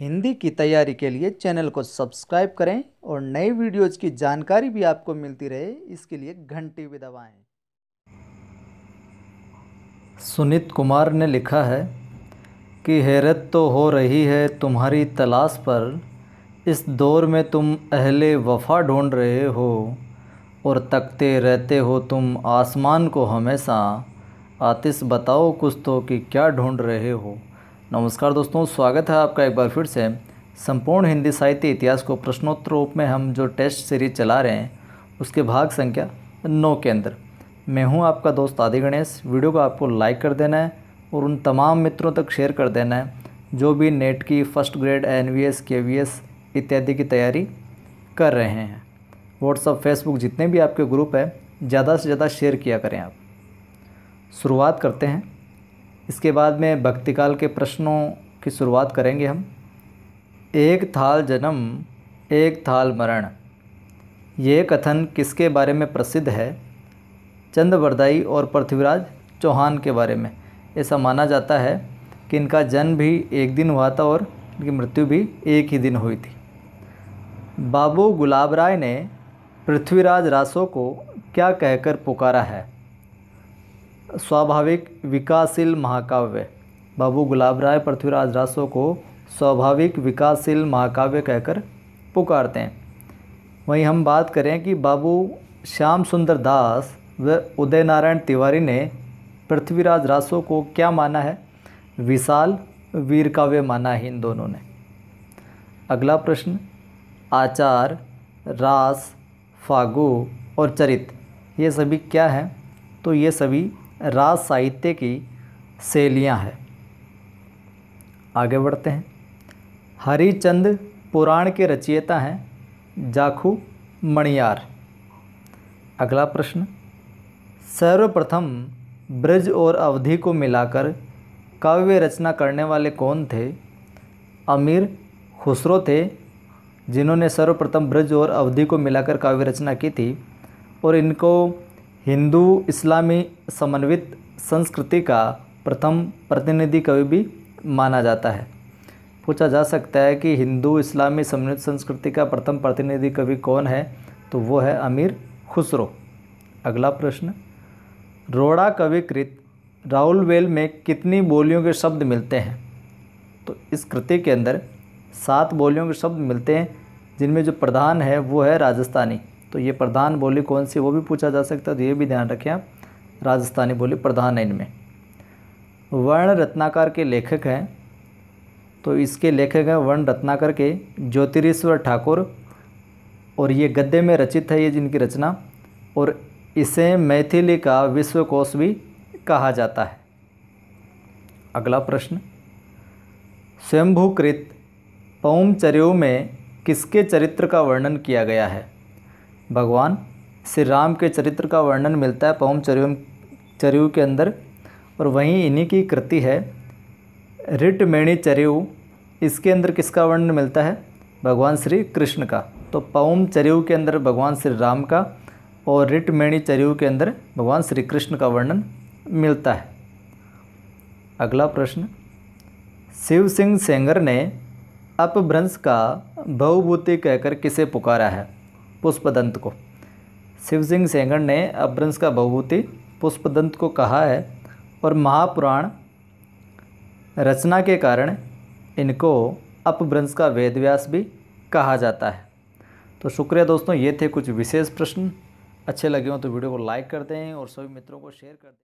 हिंदी की तैयारी के लिए चैनल को सब्सक्राइब करें और नई वीडियोज़ की जानकारी भी आपको मिलती रहे इसके लिए घंटी भी दबाएं। सुनीत कुमार ने लिखा है कि हैरत तो हो रही है तुम्हारी तलाश पर इस दौर में तुम अहले वफा ढूंढ रहे हो और तकते रहते हो तुम आसमान को हमेशा आतिश बताओ कुछ तो कि क्या ढूंढ रहे हो नमस्कार दोस्तों स्वागत है आपका एक बार फिर से संपूर्ण हिंदी साहित्य इतिहास को प्रश्नोत्तर रूप में हम जो टेस्ट सीरीज चला रहे हैं उसके भाग संख्या नौ के अंदर मैं हूं आपका दोस्त आदि गणेश वीडियो को आपको लाइक कर देना है और उन तमाम मित्रों तक शेयर कर देना है जो भी नेट की first grade N V S K V S इत्यादि की तैयारी कर रहे हैं व्हाट्सअप फेसबुक जितने भी आपके ग्रुप हैं ज़्यादा से ज़्यादा शेयर किया करें आप शुरुआत करते हैं इसके बाद में भक्तिकाल के प्रश्नों की शुरुआत करेंगे हम एक थाल जन्म एक थाल मरण ये कथन किसके बारे में प्रसिद्ध है चंद्रवरदाई और पृथ्वीराज चौहान के बारे में ऐसा माना जाता है कि इनका जन्म भी एक दिन हुआ था और इनकी मृत्यु भी एक ही दिन हुई थी बाबू गुलाब राय ने पृथ्वीराज रासो को क्या कहकर पुकारा है स्वाभाविक विकासशील महाकाव्य बाबू गुलाब राय पृथ्वीराज रासो को स्वाभाविक विकासशील महाकाव्य कहकर पुकारते हैं वहीं हम बात करें कि बाबू श्याम सुंदर दास व उदय नारायण तिवारी ने पृथ्वीराज रासो को क्या माना है विशाल वीर काव्य माना है इन दोनों ने अगला प्रश्न आचार रास फागु और चरित ये सभी क्या हैं तो ये सभी राज साहित्य की शैलियाँ हैं आगे बढ़ते हैं हरिचंद पुराण के रचयिता हैं जाखू मणियार अगला प्रश्न सर्वप्रथम ब्रज और अवधि को मिलाकर काव्य रचना करने वाले कौन थे अमीर खुसरो थे जिन्होंने सर्वप्रथम ब्रज और अवधि को मिलाकर काव्य रचना की थी और इनको हिंदू इस्लामी समन्वित संस्कृति का प्रथम प्रतिनिधि कवि भी माना जाता है पूछा जा सकता है कि हिंदू इस्लामी समन्वित संस्कृति का प्रथम प्रतिनिधि कवि कौन है तो वो है अमीर खुसरो अगला प्रश्न रोड़ा कृत राहुल वेल में कितनी बोलियों के शब्द मिलते हैं तो इस कृति के अंदर सात बोलियों के शब्द मिलते हैं जिनमें जो प्रधान है वो है राजस्थानी तो ये प्रधान बोली कौन सी वो भी पूछा जा सकता है तो ये भी ध्यान रखें आप राजस्थानी बोली प्रधान है इनमें वर्ण रत्नाकर के लेखक हैं तो इसके लेखक हैं वर्ण रत्नाकर के ज्योतिरीश्वर ठाकुर और ये गद्य में रचित है ये जिनकी रचना और इसे मैथिली का विश्वकोश भी कहा जाता है अगला प्रश्न स्वयंभूकृत पौमचर्यों में किसके चरित्र का वर्णन किया गया है भगवान श्री राम के चरित्र का वर्णन मिलता है पौम चरु चरयू के अंदर और वहीं इन्हीं की कृति है मेणी चरयू इसके अंदर किसका वर्णन मिलता है भगवान श्री कृष्ण का तो पवम चरयू के अंदर भगवान श्री राम का और मेणी चरयू के अंदर भगवान श्री कृष्ण का वर्णन मिलता है अगला प्रश्न शिव सिंह सेंगर ने अपभ्रंश का बहुभूति कहकर किसे पुकारा है पुष्पदंत को शिव सिंह सेंगर ने अभ्रंश का भवभूति पुष्पदंत को कहा है और महापुराण रचना के कारण इनको अपभ्रंश का वेदव्यास भी कहा जाता है तो शुक्रिया दोस्तों ये थे कुछ विशेष प्रश्न अच्छे लगे हों तो वीडियो को लाइक कर दें और सभी मित्रों को शेयर कर दें